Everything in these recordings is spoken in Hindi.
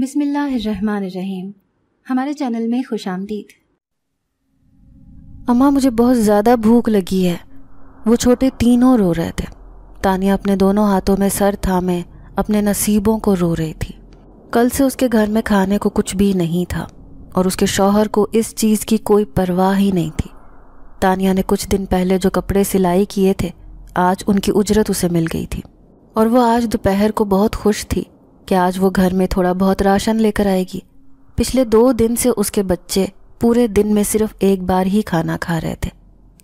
बिसमीम हमारे चैनल में खुश आमदीद अम्मा मुझे बहुत ज़्यादा भूख लगी है वो छोटे तीनों रो रहे थे तानिया अपने दोनों हाथों में सर थामे अपने नसीबों को रो रही थी कल से उसके घर में खाने को कुछ भी नहीं था और उसके शौहर को इस चीज़ की कोई परवाह ही नहीं थी तानिया ने कुछ दिन पहले जो कपड़े सिलाई किए थे आज उनकी उजरत उसे मिल गई थी और वह आज दोपहर को बहुत खुश थी कि आज वो घर में थोड़ा बहुत राशन लेकर आएगी पिछले दो दिन से उसके बच्चे पूरे दिन में सिर्फ एक बार ही खाना खा रहे थे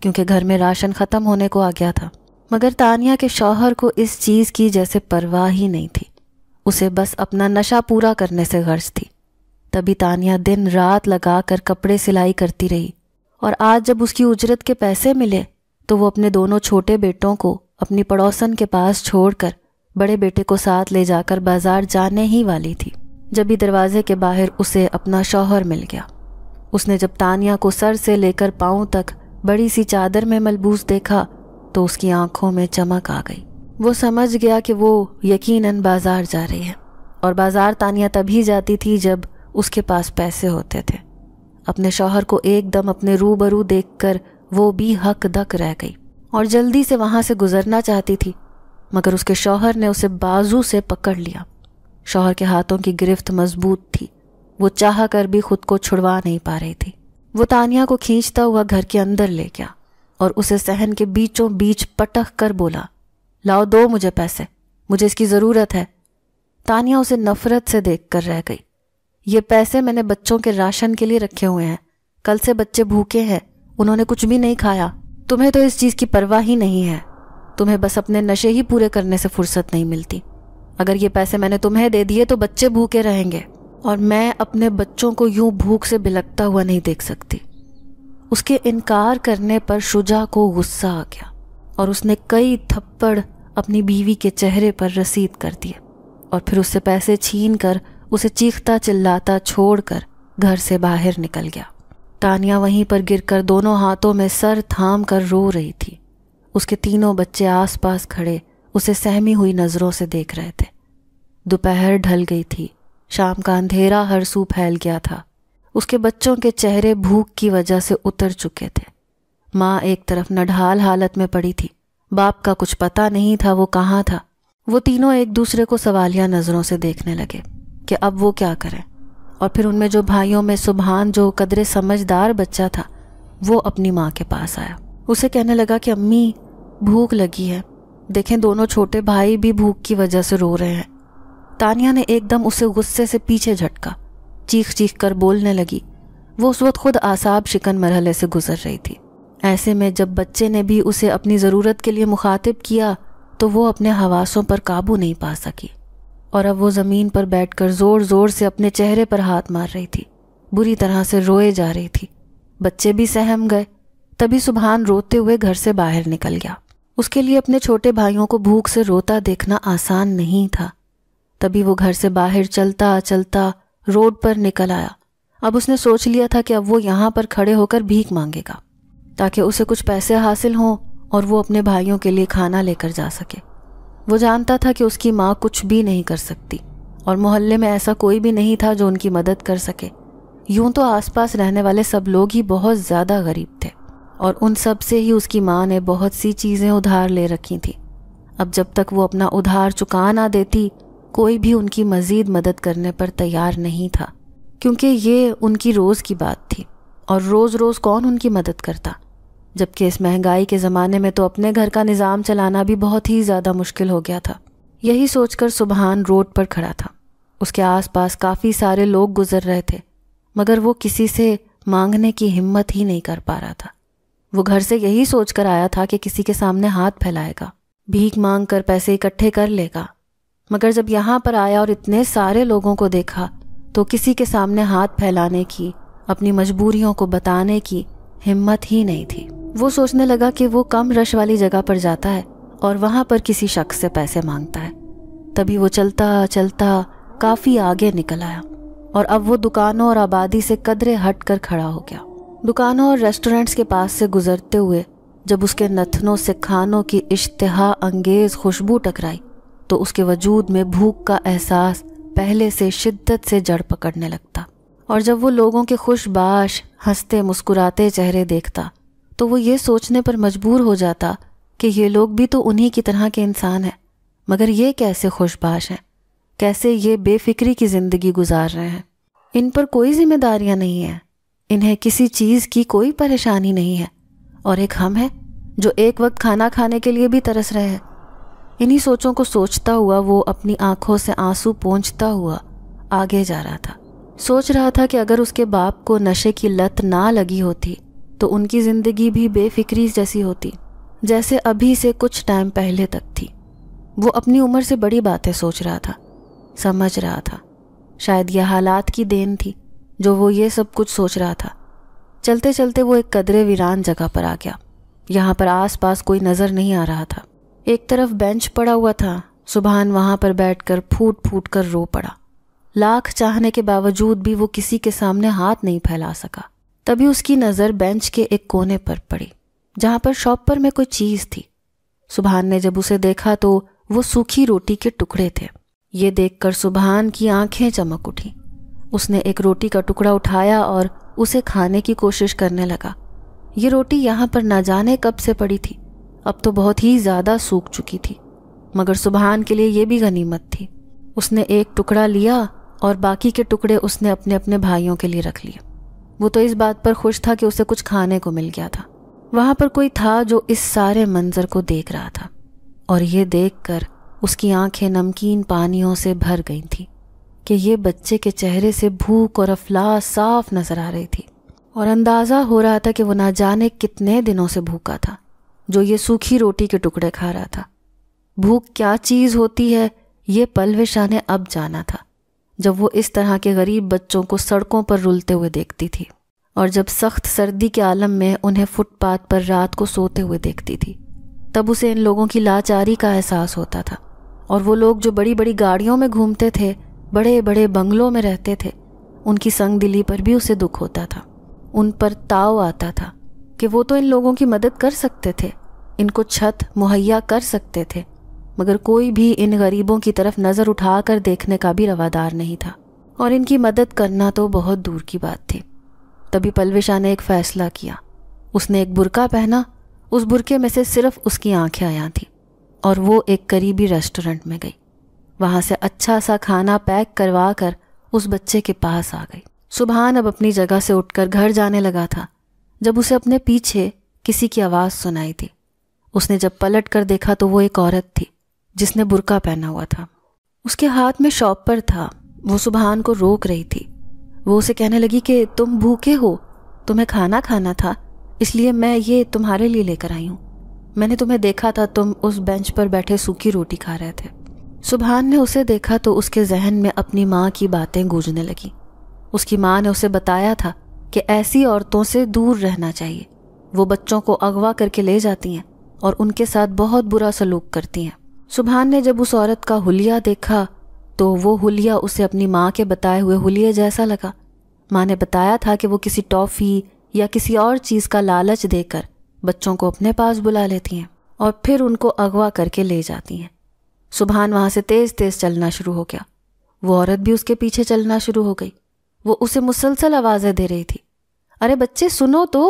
क्योंकि घर में राशन ख़त्म होने को आ गया था मगर तानिया के शौहर को इस चीज़ की जैसे परवाह ही नहीं थी उसे बस अपना नशा पूरा करने से गर्ज थी तभी तानिया दिन रात लगा कर कपड़े सिलाई करती रही और आज जब उसकी उजरत के पैसे मिले तो वो अपने दोनों छोटे बेटों को अपनी पड़ोसन के पास छोड़कर बड़े बेटे को साथ ले जाकर बाजार जाने ही वाली थी जब ही दरवाजे के बाहर उसे अपना शौहर मिल गया उसने जब तानिया को सर से लेकर पाँव तक बड़ी सी चादर में मलबूस देखा तो उसकी आंखों में चमक आ गई वो समझ गया कि वो यकीनन बाजार जा रही है और बाजार तानिया तभी जाती थी जब उसके पास पैसे होते थे अपने शौहर को एकदम अपने रूबरू देखकर वो भी हक दक रह गई और जल्दी से वहां से गुजरना चाहती थी मगर उसके शौहर ने उसे बाजू से पकड़ लिया शौहर के हाथों की गिरफ्त मजबूत थी वो चाह कर भी खुद को छुड़वा नहीं पा रही थी वो तानिया को खींचता हुआ घर के अंदर ले गया और उसे सहन के बीचों बीच पटख कर बोला लाओ दो मुझे पैसे मुझे इसकी ज़रूरत है तानिया उसे नफरत से देख कर रह गई ये पैसे मैंने बच्चों के राशन के लिए रखे हुए हैं कल से बच्चे भूखे हैं उन्होंने कुछ भी नहीं खाया तुम्हें तो इस चीज़ की परवाह ही नहीं है तुम्हें बस अपने नशे ही पूरे करने से फुर्सत नहीं मिलती अगर ये पैसे मैंने तुम्हें दे दिए तो बच्चे भूखे रहेंगे और मैं अपने बच्चों को यूं भूख से बिलकता हुआ नहीं देख सकती उसके इनकार करने पर शुजा को गुस्सा आ गया और उसने कई थप्पड़ अपनी बीवी के चेहरे पर रसीद कर दिए और फिर उससे पैसे छीन कर उसे चीखता चिल्लाता छोड़कर घर से बाहर निकल गया तानिया वहीं पर गिरकर दोनों हाथों में सर थाम कर रो रही थी उसके तीनों बच्चे आसपास खड़े उसे सहमी हुई नज़रों से देख रहे थे दोपहर ढल गई थी शाम का अंधेरा हर सू फैल गया था उसके बच्चों के चेहरे भूख की वजह से उतर चुके थे माँ एक तरफ नढाल हालत में पड़ी थी बाप का कुछ पता नहीं था वो कहाँ था वो तीनों एक दूसरे को सवालिया नज़रों से देखने लगे कि अब वो क्या करें और फिर उनमें जो भाइयों में सुबहान जो कदरे समझदार बच्चा था वो अपनी माँ के पास आया उसे कहने लगा कि अम्मी भूख लगी है देखें दोनों छोटे भाई भी भूख की वजह से रो रहे हैं तानिया ने एकदम उसे गुस्से से पीछे झटका चीख चीख कर बोलने लगी वो उस वक्त खुद आसाब शिकन मरहले से गुजर रही थी ऐसे में जब बच्चे ने भी उसे अपनी ज़रूरत के लिए मुखातिब किया तो वो अपने हवासों पर काबू नहीं पा सकी और अब वो ज़मीन पर बैठकर ज़ोर ज़ोर से अपने चेहरे पर हाथ मार रही थी बुरी तरह से रोए जा रही थी बच्चे भी सहम गए तभी सुबहान रोते हुए घर से बाहर निकल गया उसके लिए अपने छोटे भाइयों को भूख से रोता देखना आसान नहीं था तभी वो घर से बाहर चलता चलता रोड पर निकल आया अब उसने सोच लिया था कि अब वो यहाँ पर खड़े होकर भीख मांगेगा ताकि उसे कुछ पैसे हासिल हों और वो अपने भाइयों के लिए खाना लेकर जा सके वो जानता था कि उसकी माँ कुछ भी नहीं कर सकती और मोहल्ले में ऐसा कोई भी नहीं था जो उनकी मदद कर सके यूं तो आसपास रहने वाले सब लोग ही बहुत ज़्यादा गरीब थे और उन सब से ही उसकी माँ ने बहुत सी चीज़ें उधार ले रखी थी अब जब तक वो अपना उधार चुका ना देती कोई भी उनकी मज़ीद मदद करने पर तैयार नहीं था क्योंकि ये उनकी रोज़ की बात थी और रोज़ रोज़ कौन उनकी मदद करता जबकि इस महंगाई के ज़माने में तो अपने घर का निज़ाम चलाना भी बहुत ही ज़्यादा मुश्किल हो गया था यही सोचकर सुबहान रोड पर खड़ा था उसके आसपास काफ़ी सारे लोग गुजर रहे थे मगर वो किसी से मांगने की हिम्मत ही नहीं कर पा रहा था वो घर से यही सोच कर आया था कि किसी के सामने हाथ फैलाएगा भीख मांग कर पैसे इकट्ठे कर लेगा मगर जब यहाँ पर आया और इतने सारे लोगों को देखा तो किसी के सामने हाथ फैलाने की अपनी मजबूरियों को बताने की हिम्मत ही नहीं थी वो सोचने लगा कि वो कम रश वाली जगह पर जाता है और वहाँ पर किसी शख्स से पैसे मांगता है तभी वो चलता चलता काफ़ी आगे निकल आया और अब वो दुकानों और आबादी से कदरे हट कर खड़ा हो गया दुकानों और रेस्टोरेंट्स के पास से गुजरते हुए जब उसके नथनों से खानों की इश्तहा अंगेज खुशबू टकराई तो उसके वजूद में भूख का एहसास पहले से शिद्दत से जड़ पकड़ने लगता और जब वो लोगों के खुशबाश हंसते मुस्कुराते चेहरे देखता तो वो ये सोचने पर मजबूर हो जाता कि ये लोग भी तो उन्हीं की तरह के इंसान हैं मगर ये कैसे खुशबाश हैं कैसे ये बेफिक्री की ज़िंदगी गुजार रहे हैं इन पर कोई जिम्मेदारियां नहीं हैं इन्हें किसी चीज़ की कोई परेशानी नहीं है और एक हम है जो एक वक्त खाना खाने के लिए भी तरस रहे हैं इन्हीं सोचों को सोचता हुआ वो अपनी आंखों से आंसू पोंछता हुआ आगे जा रहा था सोच रहा था कि अगर उसके बाप को नशे की लत ना लगी होती तो उनकी ज़िंदगी भी बेफिक्री जैसी होती जैसे अभी से कुछ टाइम पहले तक थी वो अपनी उम्र से बड़ी बातें सोच रहा था समझ रहा था शायद यह हालात की देन थी जो वो ये सब कुछ सोच रहा था चलते चलते वो एक कदरे वीरान जगह पर आ गया यहाँ पर आसपास कोई नज़र नहीं आ रहा था एक तरफ बेंच पड़ा हुआ था सुबहान वहाँ पर बैठकर फूट फूट कर रो पड़ा लाख चाहने के बावजूद भी वो किसी के सामने हाथ नहीं फैला सका तभी उसकी नज़र बेंच के एक कोने पर पड़ी जहाँ पर शॉपर में कोई चीज़ थी सुबहान ने जब उसे देखा तो वो सूखी रोटी के टुकड़े थे ये देखकर सुबहान की आंखें चमक उठी उसने एक रोटी का टुकड़ा उठाया और उसे खाने की कोशिश करने लगा ये रोटी यहाँ पर ना जाने कब से पड़ी थी अब तो बहुत ही ज़्यादा सूख चुकी थी मगर सुबहान के लिए ये भी गनीमत थी उसने एक टुकड़ा लिया और बाकी के टुकड़े उसने अपने अपने भाइयों के लिए रख लिए वो तो इस बात पर खुश था कि उसे कुछ खाने को मिल गया था वहाँ पर कोई था जो इस सारे मंजर को देख रहा था और ये देखकर उसकी आंखें नमकीन पानियों से भर गई थीं कि ये बच्चे के चेहरे से भूख और अफलाह साफ नज़र आ रही थी और अंदाज़ा हो रहा था कि वो ना जाने कितने दिनों से भूखा था जो ये सूखी रोटी के टुकड़े खा रहा था भूख क्या चीज़ होती है ये पलवे शाह ने अब जाना था जब वो इस तरह के गरीब बच्चों को सड़कों पर रुलते हुए देखती थी और जब सख्त सर्दी के आलम में उन्हें फुटपाथ पर रात को सोते हुए देखती थी तब उसे इन लोगों की लाचारी का एहसास होता था और वो लोग जो बड़ी बड़ी गाड़ियों में घूमते थे बड़े बड़े बंगलों में रहते थे उनकी संग दिली पर भी उसे दुख होता था उन पर ताव आता था कि वो तो इन लोगों की मदद कर सकते थे इनको छत मुहैया कर सकते थे मगर कोई भी इन गरीबों की तरफ नज़र उठा कर देखने का भी रवादार नहीं था और इनकी मदद करना तो बहुत दूर की बात थी तभी पलविशा ने एक फ़ैसला किया उसने एक बुरका पहना उस बुरके में से सिर्फ उसकी आंखें आया थीं और वो एक करीबी रेस्टोरेंट में गई वहाँ से अच्छा सा खाना पैक करवा कर उस बच्चे के पास आ गई सुबहान अब अपनी जगह से उठकर घर जाने लगा था जब उसे अपने पीछे किसी की आवाज़ सुनाई थी उसने जब पलट कर देखा तो वो एक औरत थी जिसने बुरका पहना हुआ था उसके हाथ में शॉप पर था वो सुबहान को रोक रही थी वो उसे कहने लगी कि तुम भूखे हो तुम्हें खाना खाना था इसलिए मैं ये तुम्हारे लिए लेकर आई हूँ मैंने तुम्हें देखा था तुम उस बेंच पर बैठे सूखी रोटी खा रहे थे सुबहान ने उसे देखा तो उसके जहन में अपनी माँ की बातें गूंजने लगी उसकी माँ ने उसे बताया था कि ऐसी औरतों से दूर रहना चाहिए वो बच्चों को अगवा करके ले जाती हैं और उनके साथ बहुत बुरा सलूक करती हैं सुबहान ने जब उस औरत का हुलिया देखा तो वो हुलिया उसे अपनी माँ के बताए हुए हुलिया जैसा लगा माँ ने बताया था कि वो किसी टॉफ़ी या किसी और चीज़ का लालच देकर बच्चों को अपने पास बुला लेती हैं और फिर उनको अगवा करके ले जाती हैं सुबहान वहां से तेज़ तेज़ चलना शुरू हो गया वो औरत भी उसके पीछे चलना शुरू हो गई वो उसे मुसलसल आवाज़ें दे रही थी अरे बच्चे सुनो तो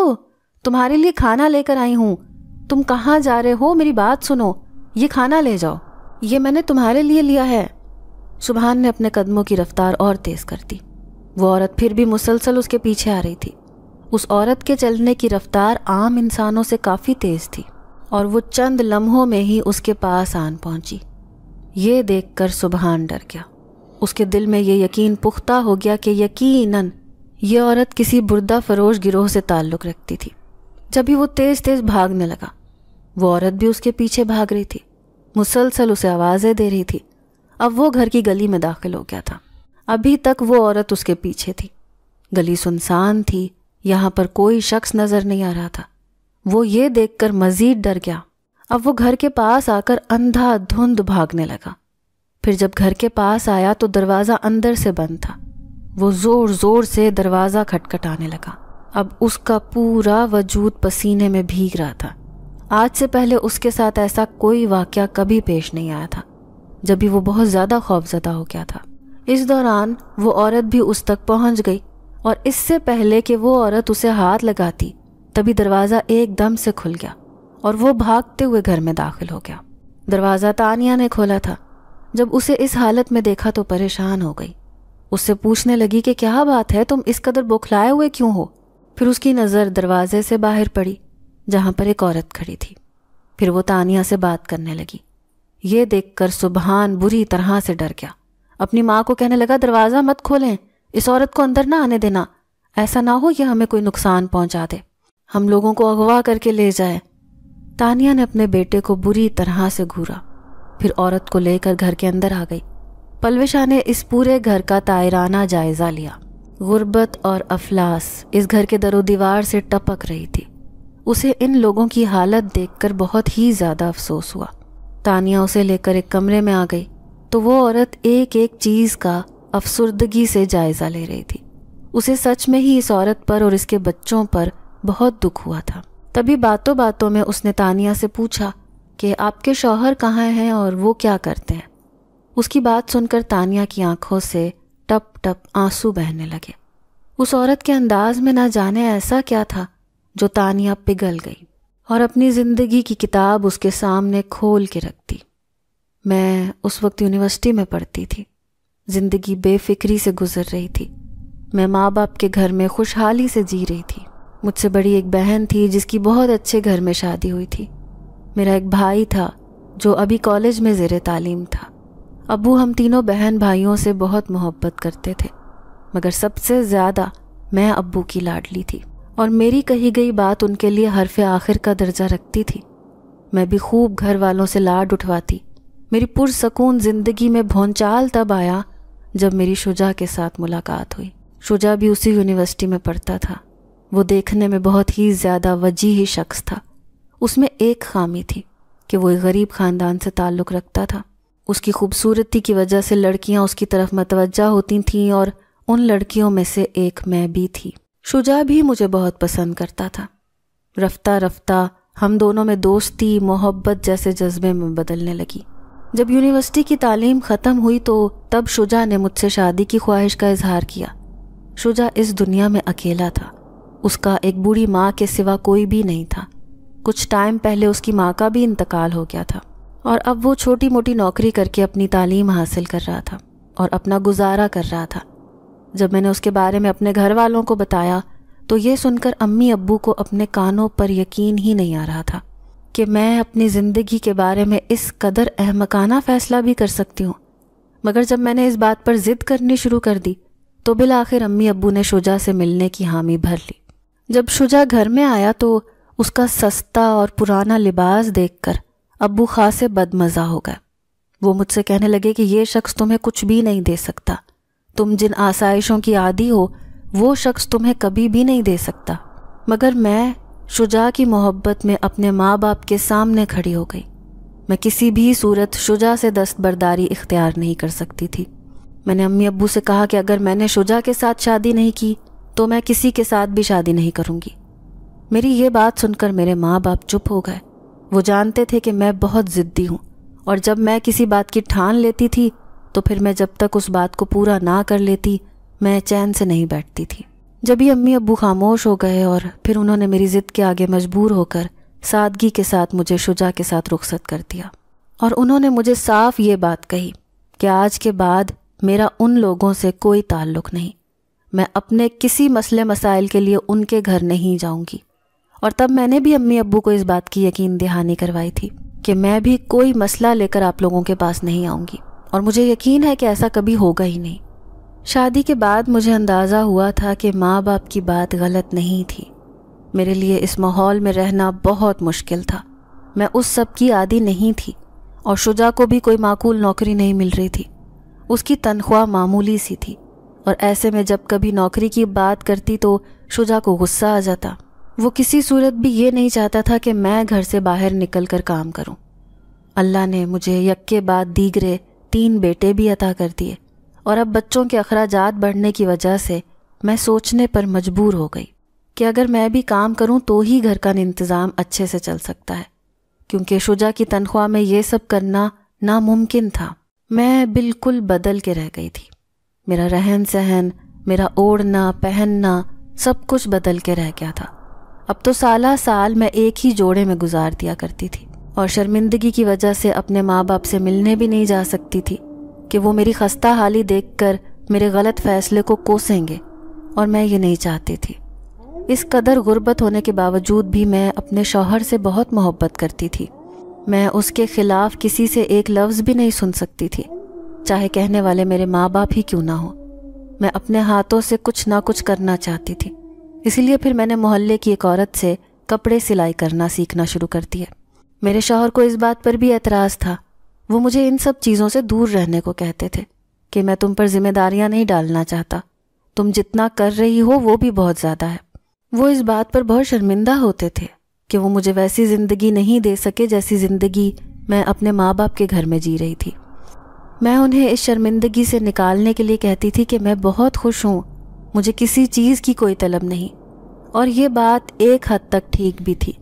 तुम्हारे लिए खाना लेकर आई हूं तुम कहाँ जा रहे हो मेरी बात सुनो ये खाना ले जाओ ये मैंने तुम्हारे लिए लिया है सुबहान ने अपने कदमों की रफ्तार और तेज़ कर दी वो औरत फिर भी मुसलसल उसके पीछे आ रही थी उस औरत के चलने की रफ्तार आम इंसानों से काफ़ी तेज़ थी और वो चंद लम्हों में ही उसके पास आन पहुंची ये देखकर सुबहान डर गया उसके दिल में ये यकीन पुख्ता हो गया कि यकीनन ये औरत किसी बुरदा फरोश गिरोह से ताल्लुक़ रखती थी जब भी वो तेज़ तेज़ भागने लगा वो औरत भी उसके पीछे भाग रही थी मुसलसल उसे आवाज़ें दे रही थी अब वो घर की गली में दाखिल हो गया था अभी तक वो औरत उसके पीछे थी गली सुनसान थी यहाँ पर कोई शख्स नज़र नहीं आ रहा था वो ये देखकर मज़ीद डर गया अब वो घर के पास आकर अंधा धुंध भागने लगा फिर जब घर के पास आया तो दरवाज़ा अंदर से बंद था वो ज़ोर ज़ोर से दरवाज़ा खटखटाने लगा अब उसका पूरा वजूद पसीने में भीग रहा था आज से पहले उसके साथ ऐसा कोई वाक़ कभी पेश नहीं आया था जब भी वो बहुत ज़्यादा खौफजदा हो गया था इस दौरान वो औरत भी उस तक पहुंच गई और इससे पहले कि वो औरत उसे हाथ लगाती तभी दरवाज़ा एकदम से खुल गया और वो भागते हुए घर में दाखिल हो गया दरवाज़ा तानिया ने खोला था जब उसे इस हालत में देखा तो परेशान हो गई उससे पूछने लगी कि क्या बात है तुम इस कदर बौखलाए हुए क्यों हो फिर उसकी नज़र दरवाजे से बाहर पड़ी जहाँ पर एक औरत खड़ी थी फिर वो तानिया से बात करने लगी ये देखकर सुबहान बुरी तरह से डर गया अपनी माँ को कहने लगा दरवाज़ा मत खोलें इस औरत को अंदर ना आने देना ऐसा ना हो यह हमें कोई नुकसान पहुंचा दे हम लोगों को अगवा करके ले जाए तानिया ने अपने बेटे को बुरी तरह से घूरा फिर औरत को लेकर घर के अंदर आ गई पलविशा ने इस पूरे घर का तायराना जायजा लिया गुर्बत और अफलास इस घर के दरो दीवार से टपक रही थी उसे इन लोगों की हालत देखकर बहुत ही ज़्यादा अफसोस हुआ तानिया उसे लेकर एक कमरे में आ गई तो वो औरत एक एक चीज़ का अफसरदगी से जायज़ा ले रही थी उसे सच में ही इस औरत पर और इसके बच्चों पर बहुत दुख हुआ था तभी बातों बातों में उसने तानिया से पूछा कि आपके शौहर कहाँ हैं और वो क्या करते हैं उसकी बात सुनकर तानिया की आंखों से टप टप आंसू बहने लगे उस औरत के अंदाज में ना जाने ऐसा क्या था जो तानिया पिघल गई और अपनी ज़िंदगी की किताब उसके सामने खोल के रख दी मैं उस वक्त यूनिवर्सिटी में पढ़ती थी ज़िंदगी बेफिक्री से गुजर रही थी मैं माँ बाप के घर में खुशहाली से जी रही थी मुझसे बड़ी एक बहन थी जिसकी बहुत अच्छे घर में शादी हुई थी मेरा एक भाई था जो अभी कॉलेज में ज़ेर तालीम था अबू हम तीनों बहन भाइयों से बहुत मोहब्बत करते थे मगर सबसे ज़्यादा मैं अबू की लाडली थी और मेरी कही गई बात उनके लिए हरफ आखिर का दर्जा रखती थी मैं भी खूब घर वालों से लाड उठवाती मेरी पुरसकून ज़िंदगी में भोंचाल तब आया जब मेरी शुजा के साथ मुलाकात हुई शुजा भी उसी यूनिवर्सिटी में पढ़ता था वो देखने में बहुत ही ज़्यादा वजी ही शख्स था उसमें एक खामी थी कि वो एक गरीब ख़ानदान से ताल्लुक़ रखता था उसकी खूबसूरती की वजह से लड़कियां उसकी तरफ मतवजा होती थीं और उन लड़कियों में से एक मैं भी थी शुजा भी मुझे बहुत पसंद करता था रफ्ता रफ्ता हम दोनों में दोस्ती मोहब्बत जैसे जज्बे में बदलने लगी जब यूनिवर्सिटी की तालीम ख़त्म हुई तो तब शुजा ने मुझसे शादी की ख्वाहिश का इजहार किया शुजा इस दुनिया में अकेला था उसका एक बूढ़ी माँ के सिवा कोई भी नहीं था कुछ टाइम पहले उसकी माँ का भी इंतकाल हो गया था और अब वो छोटी मोटी नौकरी करके अपनी तालीम हासिल कर रहा था और अपना गुजारा कर रहा था जब मैंने उसके बारे में अपने घर वालों को बताया तो ये सुनकर अम्मी अब्बू को अपने कानों पर यकीन ही नहीं आ रहा था कि मैं अपनी ज़िंदगी के बारे में इस कदर अहमकाना फ़ैसला भी कर सकती हूँ मगर जब मैंने इस बात पर ज़िद करनी शुरू कर दी तो बिल आखिर अम्मी अबू ने शुजा से मिलने की हामी भर ली जब शुजा घर में आया तो उसका सस्ता और पुराना लिबास देखकर अबू खां से बदमज़ा हो गया वो मुझसे कहने लगे कि ये शख्स तुम्हें कुछ भी नहीं दे सकता तुम जिन आसाइशों की आदि हो वो शख्स तुम्हें कभी भी नहीं दे सकता मगर मैं शुजा की मोहब्बत में अपने माँ बाप के सामने खड़ी हो गई मैं किसी भी सूरत शुजा से दस्तबरदारी इख्तियार नहीं कर सकती थी मैंने अम्मी अब्बू से कहा कि अगर मैंने शुजा के साथ शादी नहीं की तो मैं किसी के साथ भी शादी नहीं करूंगी मेरी ये बात सुनकर मेरे माँ बाप चुप हो गए वो जानते थे कि मैं बहुत ज़िद्दी हूँ और जब मैं किसी बात की ठान लेती थी तो फिर मैं जब तक उस बात को पूरा ना कर लेती मैं चैन से नहीं बैठती थी जब ही अम्मी अबू खामोश हो गए और फिर उन्होंने मेरी ज़िद के आगे मजबूर होकर सादगी के साथ मुझे शुजा के साथ रुखसत कर दिया और उन्होंने मुझे साफ ये बात कही कि आज के बाद मेरा उन लोगों से कोई ताल्लुक नहीं मैं अपने किसी मसले मसाइल के लिए उनके घर नहीं जाऊंगी और तब मैंने भी अम्मी अब्बू को इस बात की यकीन दहानी करवाई थी कि मैं भी कोई मसला लेकर आप लोगों के पास नहीं आऊंगी और मुझे यकीन है कि ऐसा कभी होगा ही नहीं शादी के बाद मुझे अंदाज़ा हुआ था कि माँ बाप की बात गलत नहीं थी मेरे लिए इस माहौल में रहना बहुत मुश्किल था मैं उस सब की आदि नहीं थी और शुजा को भी कोई माकूल नौकरी नहीं मिल रही थी उसकी तनख्वाह मामूली सी थी और ऐसे में जब कभी नौकरी की बात करती तो शुजा को गुस्सा आ जाता वो किसी सूरत भी ये नहीं चाहता था कि मैं घर से बाहर निकल कर काम करूं। अल्लाह ने मुझे यक्के बाद दीगरे तीन बेटे भी अता कर दिए और अब बच्चों के अखराज बढ़ने की वजह से मैं सोचने पर मजबूर हो गई कि अगर मैं भी काम करूं तो ही घर का इंतज़ाम अच्छे से चल सकता है क्योंकि शुजा की तनख्वाह में ये सब करना नामुमकिन था मैं बिल्कुल बदल के रह गई थी मेरा रहन सहन मेरा ओढ़ना पहनना सब कुछ बदल के रह गया था अब तो साला साल मैं एक ही जोड़े में गुजार दिया करती थी और शर्मिंदगी की वजह से अपने माँ बाप से मिलने भी नहीं जा सकती थी कि वो मेरी खस्ता हाली देख कर मेरे गलत फैसले को कोसेंगे और मैं ये नहीं चाहती थी इस कदर गुर्बत होने के बावजूद भी मैं अपने शौहर से बहुत मोहब्बत करती थी मैं उसके ख़िलाफ़ किसी से एक लफ्ज़ भी नहीं सुन सकती थी चाहे कहने वाले मेरे माँ बाप ही क्यों ना हो मैं अपने हाथों से कुछ ना कुछ करना चाहती थी इसीलिए फिर मैंने मोहल्ले की एक औरत से कपड़े सिलाई करना सीखना शुरू कर दिया मेरे शौहर को इस बात पर भी एतराज़ था वो मुझे इन सब चीज़ों से दूर रहने को कहते थे कि मैं तुम पर जिम्मेदारियां नहीं डालना चाहता तुम जितना कर रही हो वो भी बहुत ज़्यादा है वो इस बात पर बहुत शर्मिंदा होते थे कि वो मुझे वैसी ज़िंदगी नहीं दे सके जैसी ज़िंदगी मैं अपने माँ बाप के घर में जी रही थी मैं उन्हें इस शर्मिंदगी से निकालने के लिए कहती थी कि मैं बहुत खुश हूँ मुझे किसी चीज़ की कोई तलब नहीं और ये बात एक हद तक ठीक भी थी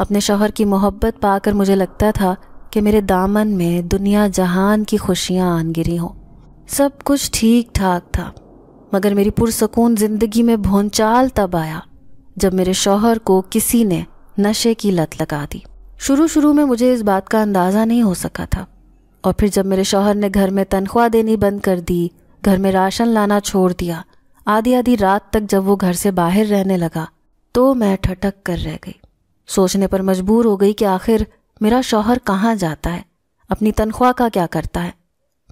अपने शोहर की मोहब्बत पाकर मुझे लगता था कि मेरे दामन में दुनिया जहान की खुशियाँ आन गिरी हों सब कुछ ठीक ठाक था मगर मेरी पुरसकून ज़िंदगी में भोनचाल तब आया जब मेरे शोहर को किसी ने नशे की लत लगा दी शुरू शुरू में मुझे इस बात का अंदाज़ा नहीं हो सका था और फिर जब मेरे शोहर ने घर में तनख्वाह देनी बंद कर दी घर में राशन लाना छोड़ दिया आधी आधी रात तक जब वो घर से बाहर रहने लगा तो मैं ठटक कर रह गई सोचने पर मजबूर हो गई कि आखिर मेरा शौहर कहाँ जाता है अपनी तनख्वाह का क्या करता है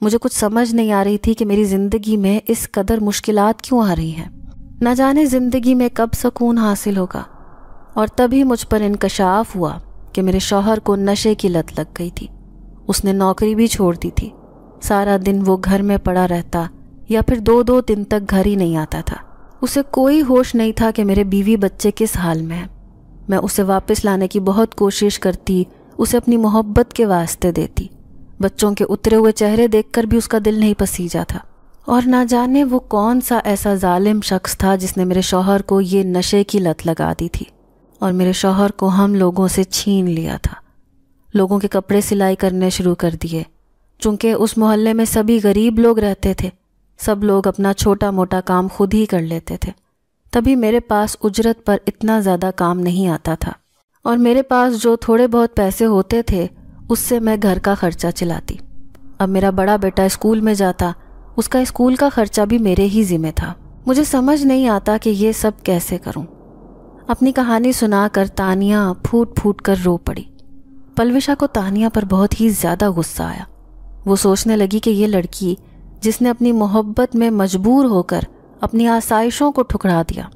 मुझे कुछ समझ नहीं आ रही थी कि मेरी ज़िंदगी में इस कदर मुश्किल क्यों आ रही हैं न जाने ज़िंदगी में कब सुकून हासिल होगा और तभी मुझ पर इनकशाफ हुआ कि मेरे शौहर को नशे की लत लग गई थी उसने नौकरी भी छोड़ दी थी सारा दिन वो घर में पड़ा रहता या फिर दो दो दिन तक घर ही नहीं आता था उसे कोई होश नहीं था कि मेरे बीवी बच्चे किस हाल में है मैं उसे वापस लाने की बहुत कोशिश करती उसे अपनी मोहब्बत के वास्ते देती बच्चों के उतरे हुए चेहरे देखकर भी उसका दिल नहीं पसीजा था और ना जाने वो कौन सा ऐसा जालिम शख्स था जिसने मेरे शौहर को ये नशे की लत लगा दी थी और मेरे शौहर को हम लोगों से छीन लिया था लोगों के कपड़े सिलाई करने शुरू कर दिए चूँकि उस मोहल्ले में सभी गरीब लोग रहते थे सब लोग अपना छोटा मोटा काम खुद ही कर लेते थे तभी मेरे पास उजरत पर इतना ज़्यादा काम नहीं आता था और मेरे पास जो थोड़े बहुत पैसे होते थे उससे मैं घर का खर्चा चलाती अब मेरा बड़ा बेटा स्कूल में जाता उसका स्कूल का खर्चा भी मेरे ही जिम्मे था मुझे समझ नहीं आता कि ये सब कैसे करूं। अपनी कहानी सुनाकर तानिया फूट फूट कर रो पड़ी पलविशा को तानिया पर बहुत ही ज़्यादा गुस्सा आया वो सोचने लगी कि ये लड़की जिसने अपनी मोहब्बत में मजबूर होकर अपनी आसाइशों को ठुकरा दिया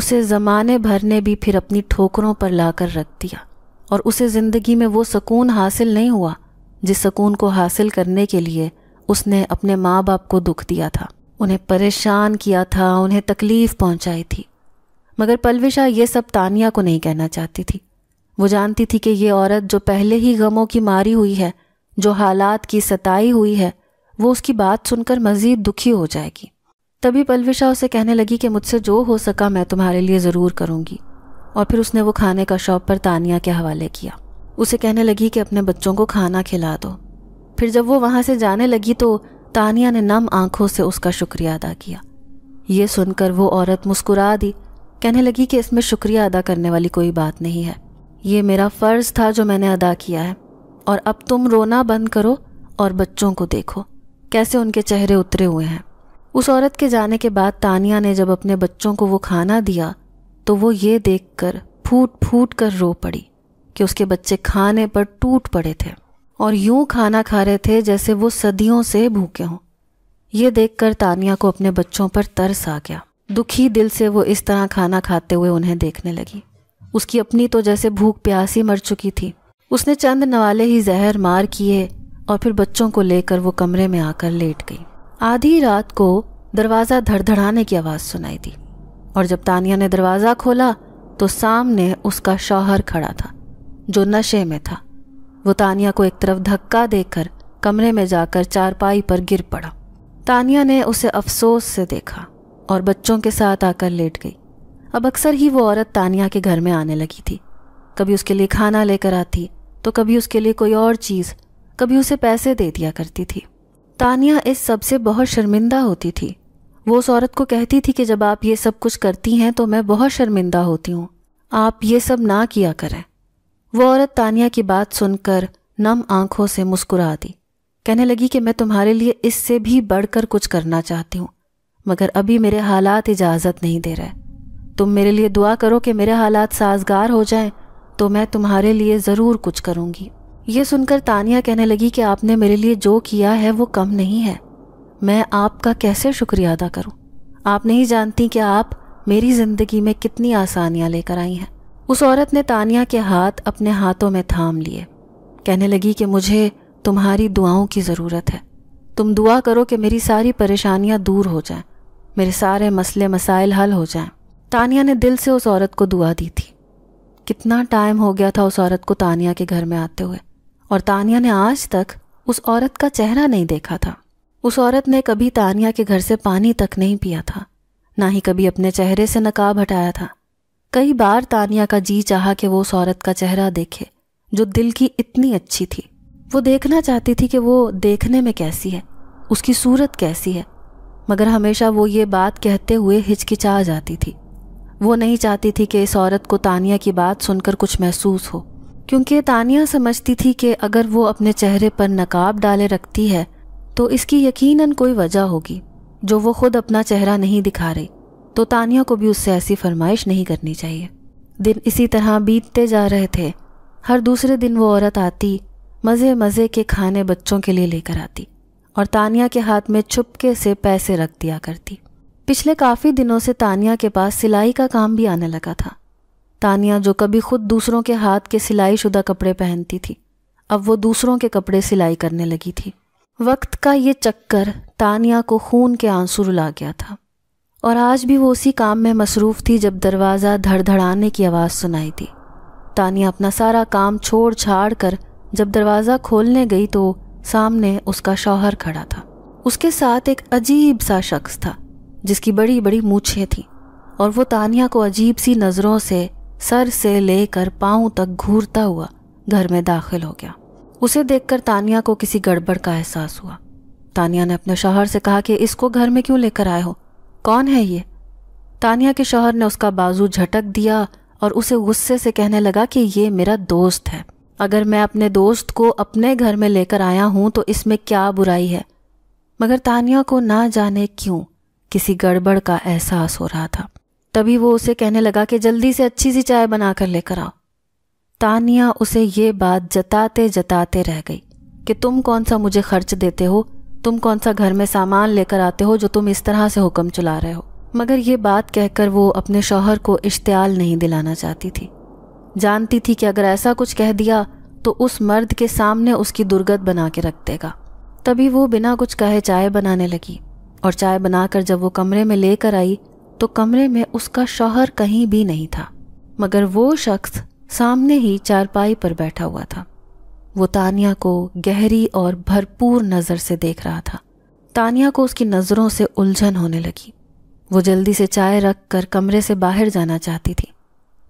उसे ज़माने भर ने भी फिर अपनी ठोकरों पर लाकर रख दिया और उसे ज़िंदगी में वो सुकून हासिल नहीं हुआ जिस सुकून को हासिल करने के लिए उसने अपने माँ बाप को दुख दिया था उन्हें परेशान किया था उन्हें तकलीफ़ पहुँचाई थी मगर पलविशा ये सब तानिया को नहीं कहना चाहती थी वो जानती थी कि ये औरत जो पहले ही गमों की मारी हुई है जो हालात की सताई हुई है वो उसकी बात सुनकर मज़ीद दुखी हो जाएगी तभी पलविशा उसे कहने लगी कि मुझसे जो हो सका मैं तुम्हारे लिए ज़रूर करूँगी और फिर उसने वो खाने का शौक पर तानिया के हवाले किया उसे कहने लगी कि अपने बच्चों को खाना खिला दो फिर जब वो वहाँ से जाने लगी तो तानिया ने नम आंखों से उसका शुक्रिया अदा किया ये सुनकर वो औरत मुस्कुरा दी कहने लगी कि इसमें शुक्रिया अदा करने वाली कोई बात नहीं है ये मेरा फ़र्ज़ था जो मैंने अदा किया है और अब तुम रोना बंद करो और बच्चों को देखो कैसे उनके चेहरे उतरे हुए हैं उस औरत के जाने के बाद तानिया ने जब अपने बच्चों को वो खाना दिया तो वो ये देखकर फूट फूट कर रो पड़ी कि उसके बच्चे खाने पर टूट पड़े थे और यूं खाना खा रहे थे जैसे वो सदियों से भूखे हों ये देखकर तानिया को अपने बच्चों पर तरस आ गया दुखी दिल से वो इस तरह खाना खाते हुए उन्हें देखने लगी उसकी अपनी तो जैसे भूख प्यास ही मर चुकी थी उसने चंद नवाले ही जहर मार किए और फिर बच्चों को लेकर वो कमरे में आकर लेट गई आधी रात को दरवाज़ा धड़धड़ाने की आवाज़ सुनाई दी और जब तानिया ने दरवाज़ा खोला तो सामने उसका शौहर खड़ा था जो नशे में था वो तानिया को एक तरफ धक्का देकर कमरे में जाकर चारपाई पर गिर पड़ा तानिया ने उसे अफसोस से देखा और बच्चों के साथ आकर लेट गई अब अक्सर ही वो औरत तानिया के घर में आने लगी थी कभी उसके लिए खाना लेकर आती तो कभी उसके लिए कोई और चीज़ कभी उसे पैसे दे दिया करती थी तानिया इस सब से बहुत शर्मिंदा होती थी वो उस औरत को कहती थी कि जब आप ये सब कुछ करती हैं तो मैं बहुत शर्मिंदा होती हूँ आप ये सब ना किया करें वो औरत तानिया की बात सुनकर नम आंखों से मुस्कुरा दी कहने लगी कि मैं तुम्हारे लिए इससे भी बढ़कर कुछ करना चाहती हूँ मगर अभी मेरे हालात इजाज़त नहीं दे रहे तुम मेरे लिए दुआ करो कि मेरे हालात साजगार हो जाएं तो मैं तुम्हारे लिए ज़रूर कुछ करूँगी ये सुनकर तानिया कहने लगी कि आपने मेरे लिए जो किया है वो कम नहीं है मैं आपका कैसे शुक्रिया अदा करूँ आप नहीं जानती कि आप मेरी ज़िंदगी में कितनी आसानियाँ लेकर आई हैं उस औरत ने तानिया के हाथ अपने हाथों में थाम लिए कहने लगी कि मुझे तुम्हारी दुआओं की ज़रूरत है तुम दुआ करो कि मेरी सारी परेशानियाँ दूर हो जाएं मेरे सारे मसले मसाइल हल हो जाएं तानिया ने दिल से उस औरत को दुआ दी थी कितना टाइम हो गया था उस औरत को तानिया के घर में आते हुए और तानिया ने आज तक उस औरत का चेहरा नहीं देखा था उस औरत ने कभी तानिया के घर से पानी तक नहीं पिया था ना ही कभी अपने चेहरे से नकाब हटाया था कई बार तानिया का जी चाहा कि वो उस औरत का चेहरा देखे जो दिल की इतनी अच्छी थी वो देखना चाहती थी कि वो देखने में कैसी है उसकी सूरत कैसी है मगर हमेशा वो ये बात कहते हुए हिचकिचा जाती थी वो नहीं चाहती थी कि इस औरत को तानिया की बात सुनकर कुछ महसूस हो क्योंकि तानिया समझती थी कि अगर वो अपने चेहरे पर नकाब डाले रखती है तो इसकी यकीनन कोई वजह होगी जो वो खुद अपना चेहरा नहीं दिखा रही तो तानिया को भी उससे ऐसी फरमाइश नहीं करनी चाहिए दिन इसी तरह बीतते जा रहे थे हर दूसरे दिन वो औरत आती मज़े मज़े के खाने बच्चों के लिए लेकर आती और तानिया के हाथ में छुपके से पैसे रख दिया करती पिछले काफ़ी दिनों से तानिया के पास सिलाई का काम भी आने लगा था तानिया जो कभी खुद दूसरों के हाथ के सिलाई शुदा कपड़े पहनती थी अब वो दूसरों के कपड़े सिलाई करने लगी थी वक्त का ये चक्कर तानिया को खून के आंसू रुला गया था और आज भी वो उसी काम में मसरूफ़ थी जब दरवाज़ा धड़धड़ाने की आवाज़ सुनाई थी तानिया अपना सारा काम छोड़ छाड़ कर जब दरवाज़ा खोलने गई तो सामने उसका शौहर खड़ा था उसके साथ एक अजीब सा शख्स था जिसकी बड़ी बड़ी मूछें थीं और वो तानिया को अजीब सी नज़रों से सर से लेकर पाँव तक घूरता हुआ घर में दाखिल हो गया उसे देखकर तानिया को किसी गड़बड़ का एहसास हुआ तानिया ने अपने शोहर से कहा कि इसको घर में क्यों लेकर आए हो कौन है ये तानिया के शोहर ने उसका बाजू झटक दिया और उसे गुस्से से कहने लगा कि ये मेरा दोस्त है अगर मैं अपने दोस्त को अपने घर में लेकर आया हूं तो इसमें क्या बुराई है मगर तानिया को ना जाने क्यों किसी गड़बड़ का एहसास हो रहा था तभी वो उसे कहने लगा कि जल्दी से अच्छी सी चाय बनाकर लेकर आओ तानिया उसे ये बात जताते जताते रह गई कि तुम कौन सा मुझे खर्च देते हो तुम कौन सा घर में सामान लेकर आते हो जो तुम इस तरह से हुक्म चला रहे हो मगर ये बात कहकर वो अपने शौहर को इश्तियाल नहीं दिलाना चाहती थी जानती थी कि अगर ऐसा कुछ कह दिया तो उस मर्द के सामने उसकी दुर्गत बना के रख देगा तभी वो बिना कुछ कहे चाय बनाने लगी और चाय बनाकर जब वो कमरे में लेकर आई तो कमरे में उसका शौहर कहीं भी नहीं था मगर वो शख्स सामने ही चारपाई पर बैठा हुआ था वो तानिया को गहरी और भरपूर नज़र से देख रहा था तानिया को उसकी नज़रों से उलझन होने लगी वो जल्दी से चाय रख कर कमरे से बाहर जाना चाहती थी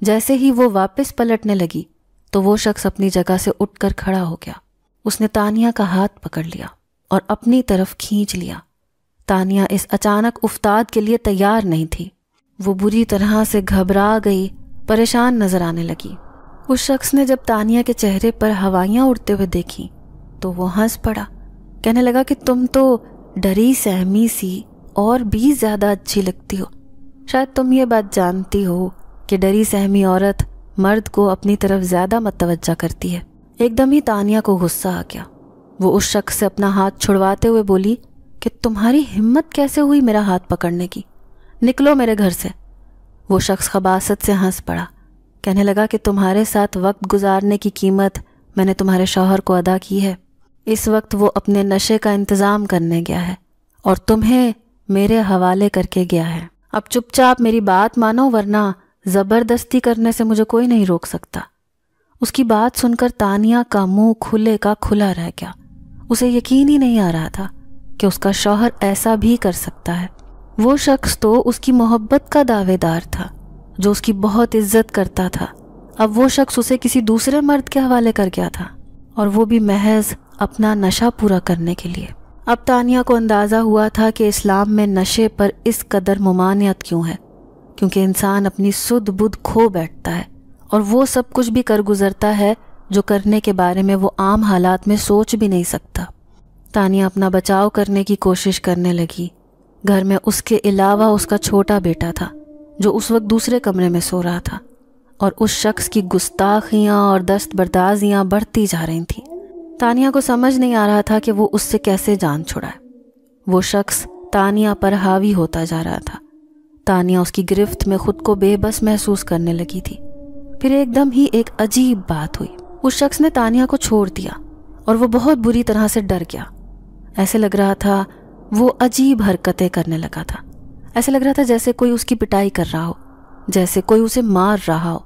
जैसे ही वो वापस पलटने लगी तो वो शख्स अपनी जगह से उठकर खड़ा हो गया उसने तानिया का हाथ पकड़ लिया और अपनी तरफ खींच लिया तानिया इस अचानक उफ्ताद के लिए तैयार नहीं थी वो बुरी तरह से घबरा गई परेशान नजर आने लगी उस शख्स ने जब तानिया के चेहरे पर हवाइयाँ उड़ते हुए देखी तो वो हंस पड़ा कहने लगा कि तुम तो डरी सहमी सी और भी ज़्यादा अच्छी लगती हो शायद तुम ये बात जानती हो कि डरी सहमी औरत मर्द को अपनी तरफ ज़्यादा मतवजा करती है एकदम ही तानिया को गुस्सा आ गया वो उस शख्स से अपना हाथ छुड़वाते हुए बोली कि तुम्हारी हिम्मत कैसे हुई मेरा हाथ पकड़ने की निकलो मेरे घर से वो शख्स खबासत से हंस पड़ा कहने लगा कि तुम्हारे साथ वक्त गुजारने की कीमत मैंने तुम्हारे शौहर को अदा की है इस वक्त वो अपने नशे का इंतज़ाम करने गया है और तुम्हें मेरे हवाले करके गया है अब चुपचाप मेरी बात मानो वरना ज़बरदस्ती करने से मुझे कोई नहीं रोक सकता उसकी बात सुनकर तानिया का मुंह खुले का खुला रह गया उसे यकीन ही नहीं आ रहा था कि उसका शौहर ऐसा भी कर सकता है वो शख्स तो उसकी मोहब्बत का दावेदार था जो उसकी बहुत इज्जत करता था अब वो शख्स उसे किसी दूसरे मर्द के हवाले कर गया था और वो भी महज अपना नशा पूरा करने के लिए अब तानिया को अंदाज़ा हुआ था कि इस्लाम में नशे पर इस कदर ममानियत क्यों है क्योंकि इंसान अपनी सुध बुध खो बैठता है और वो सब कुछ भी कर गुजरता है जो करने के बारे में वो आम हालात में सोच भी नहीं सकता तानिया अपना बचाव करने की कोशिश करने लगी घर में उसके अलावा उसका छोटा बेटा था जो उस वक्त दूसरे कमरे में सो रहा था और उस शख्स की गुस्ताखियाँ और दस्त बर्दाजियाँ बढ़ती जा रही थीं तानिया को समझ नहीं आ रहा था कि वो उससे कैसे जान छुड़ाए वो शख्स तानिया पर हावी होता जा रहा था तानिया उसकी गिरफ्त में खुद को बेबस महसूस करने लगी थी फिर एकदम ही एक अजीब बात हुई उस शख्स ने तानिया को छोड़ दिया और वो बहुत बुरी तरह से डर गया ऐसे लग रहा था वो अजीब हरकतें करने लगा था ऐसे लग रहा था जैसे कोई उसकी पिटाई कर रहा हो जैसे कोई उसे मार रहा हो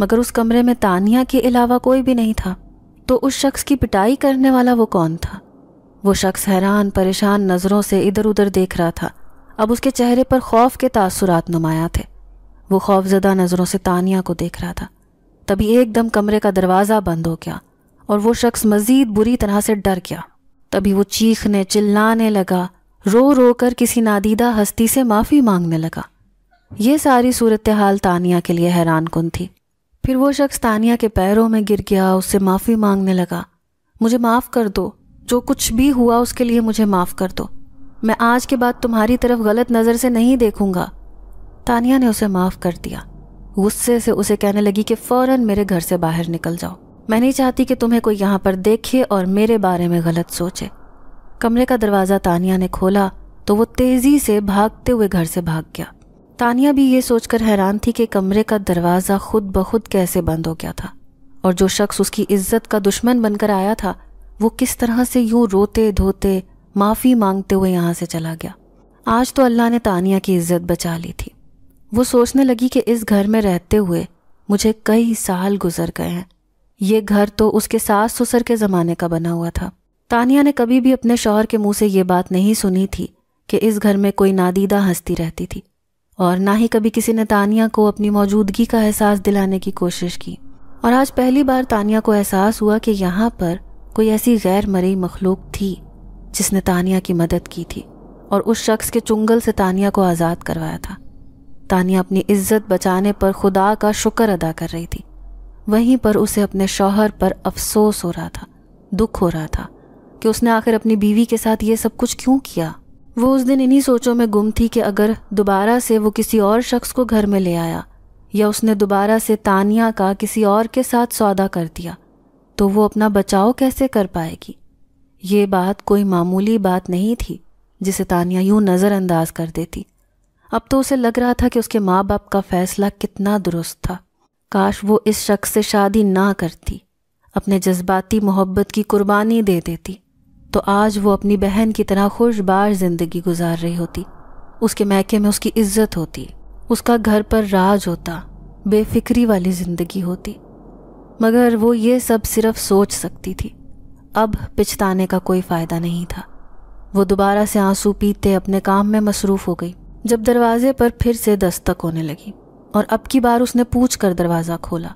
मगर उस कमरे में तानिया के अलावा कोई भी नहीं था तो उस शख्स की पिटाई करने वाला वो कौन था वो शख्स हैरान परेशान नज़रों से इधर उधर देख रहा था अब उसके चेहरे पर खौफ के तासुरात नुमाया थे वो खौफजदा नज़रों से तानिया को देख रहा था तभी एकदम कमरे का दरवाज़ा बंद हो गया और वो शख्स मज़ीद बुरी तरह से डर गया तभी वो चीखने चिल्लाने लगा रो रो कर किसी नादीदा हस्ती से माफ़ी मांगने लगा ये सारी सूरत हाल तानिया के लिए हैरान कन थी फिर वो शख्स तानिया के पैरों में गिर गया उससे माफ़ी मांगने लगा मुझे माफ़ कर दो जो कुछ भी हुआ उसके लिए मुझे माफ़ कर दो मैं आज के बाद तुम्हारी तरफ गलत नज़र से नहीं देखूंगा तानिया ने उसे माफ़ कर दिया गुस्से से उसे कहने लगी कि फ़ौरन मेरे घर से बाहर निकल जाओ मैं नहीं चाहती कि तुम्हें कोई यहाँ पर देखे और मेरे बारे में गलत सोचे कमरे का दरवाज़ा तानिया ने खोला तो वो तेज़ी से भागते हुए घर से भाग गया तानिया भी ये सोचकर हैरान थी कि कमरे का दरवाज़ा खुद ब खुद कैसे बंद हो गया था और जो शख्स उसकी इज्जत का दुश्मन बनकर आया था वो किस तरह से यूं रोते धोते माफ़ी मांगते हुए यहाँ से चला गया आज तो अल्लाह ने तानिया की इज्जत बचा ली थी वो सोचने लगी कि इस घर में रहते हुए मुझे कई साल गुजर गए हैं ये घर तो उसके सास ससुर के ज़माने का बना हुआ था तानिया ने कभी भी अपने शौहर के मुंह से ये बात नहीं सुनी थी कि इस घर में कोई नादीदा हस्ती रहती थी और ना ही कभी किसी ने तानिया को अपनी मौजूदगी का एहसास दिलाने की कोशिश की और आज पहली बार तानिया को एहसास हुआ कि यहाँ पर कोई ऐसी गैर मरी मखलूक थी जिसने तानिया की मदद की थी और उस शख्स के चुंगल से तानिया को आज़ाद करवाया था तानिया अपनी इज्जत बचाने पर खुदा का शुक्र अदा कर रही थी वहीं पर उसे अपने शौहर पर अफसोस हो रहा था दुख हो रहा था कि उसने आखिर अपनी बीवी के साथ ये सब कुछ क्यों किया वो उस दिन इन्हीं सोचों में गुम थी कि अगर दोबारा से वो किसी और शख्स को घर में ले आया या उसने दोबारा से तानिया का किसी और के साथ सौदा कर दिया तो वो अपना बचाव कैसे कर पाएगी ये बात कोई मामूली बात नहीं थी जिसे तानिया यूं नज़रअंदाज कर देती अब तो उसे लग रहा था कि उसके माँ बाप का फैसला कितना दुरुस्त था काश वो इस शख्स से शादी ना करती अपने जज्बाती मोहब्बत की कुर्बानी दे देती तो आज वो अपनी बहन की तरह खुशबार ज़िंदगी गुजार रही होती उसके मैके में उसकी इज्जत होती उसका घर पर राज होता बेफिक्री वाली ज़िंदगी होती मगर वो ये सब सिर्फ सोच सकती थी अब पिछताने का कोई फ़ायदा नहीं था वो दोबारा से आंसू पीते अपने काम में मसरूफ़ हो गई जब दरवाजे पर फिर से दस्तक होने लगी और अब की बार उसने पूछ कर दरवाज़ा खोला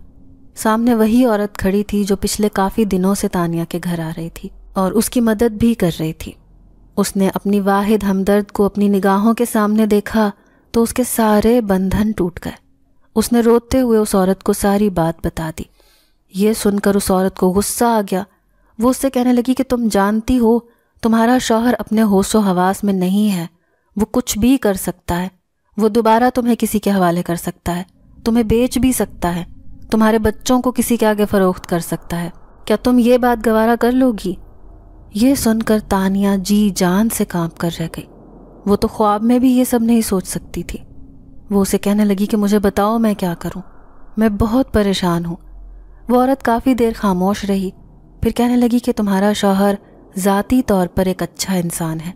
सामने वही औरत खड़ी थी जो पिछले काफ़ी दिनों से तानिया के घर आ रही थी और उसकी मदद भी कर रही थी उसने अपनी वाहिद हमदर्द को अपनी निगाहों के सामने देखा तो उसके सारे बंधन टूट गए उसने रोते हुए उस औरत को सारी बात बता दी ये सुनकर उस औरत को गुस्सा आ गया वो उससे कहने लगी कि तुम जानती हो तुम्हारा शौहर अपने होशो हवास में नहीं है वो कुछ भी कर सकता है वो दोबारा तुम्हें किसी के हवाले कर सकता है तुम्हें बेच भी सकता है तुम्हारे बच्चों को किसी के आगे फरोख्त कर सकता है क्या तुम ये बात गवारा कर लोगी ये सुनकर तानिया जी जान से कांप कर रह गई वो तो ख्वाब में भी ये सब नहीं सोच सकती थी वो उसे कहने लगी कि मुझे बताओ मैं क्या करूं मैं बहुत परेशान हूं वो औरत काफ़ी देर खामोश रही फिर कहने लगी कि तुम्हारा शौहर ज़ाती तौर पर एक अच्छा इंसान है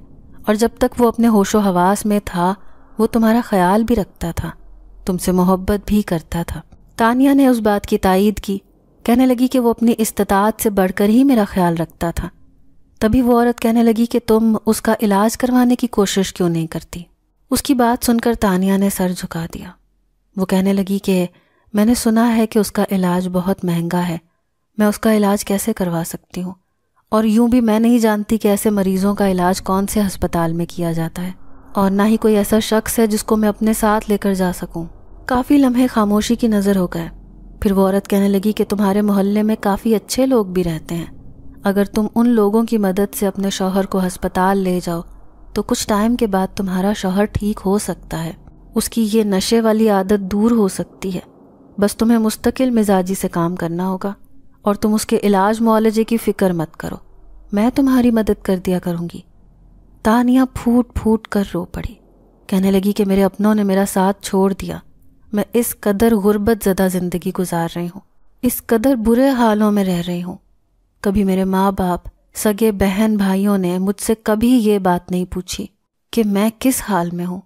और जब तक वो अपने होशो हवास में था वो तुम्हारा ख्याल भी रखता था तुमसे मोहब्बत भी करता था तानिया ने उस बात की तायद की कहने लगी कि वो अपनी इस्तात से बढ़कर ही मेरा ख्याल रखता था तभी वो औरत कहने लगी कि तुम उसका इलाज करवाने की कोशिश क्यों नहीं करती उसकी बात सुनकर तानिया ने सर झुका दिया वो कहने लगी कि मैंने सुना है कि उसका इलाज बहुत महंगा है मैं उसका इलाज कैसे करवा सकती हूँ और यूं भी मैं नहीं जानती कि ऐसे मरीज़ों का इलाज कौन से अस्पताल में किया जाता है और ना ही कोई ऐसा शख्स है जिसको मैं अपने साथ लेकर जा सकूं। काफ़ी लम्हे खामोशी की नज़र हो गए फिर वो औरत कहने लगी कि तुम्हारे मोहल्ले में काफ़ी अच्छे लोग भी रहते हैं अगर तुम उन लोगों की मदद से अपने शौहर को हस्पताल ले जाओ तो कुछ टाइम के बाद तुम्हारा शौहर ठीक हो सकता है उसकी ये नशे वाली आदत दूर हो सकती है बस तुम्हें मुस्तकिल मिजाजी से काम करना होगा और तुम उसके इलाज मुआलजे की फ़िक्र मत करो मैं तुम्हारी मदद कर दिया करूँगी तानिया फूट फूट कर रो पड़ी कहने लगी कि मेरे अपनों ने मेरा साथ छोड़ दिया मैं इस कदर गुर्बत ज़दा ज़िंदगी गुजार रही हूँ इस कदर बुरे हालों में रह रही हूँ कभी मेरे माँ बाप सगे बहन भाइयों ने मुझसे कभी ये बात नहीं पूछी कि मैं किस हाल में हूँ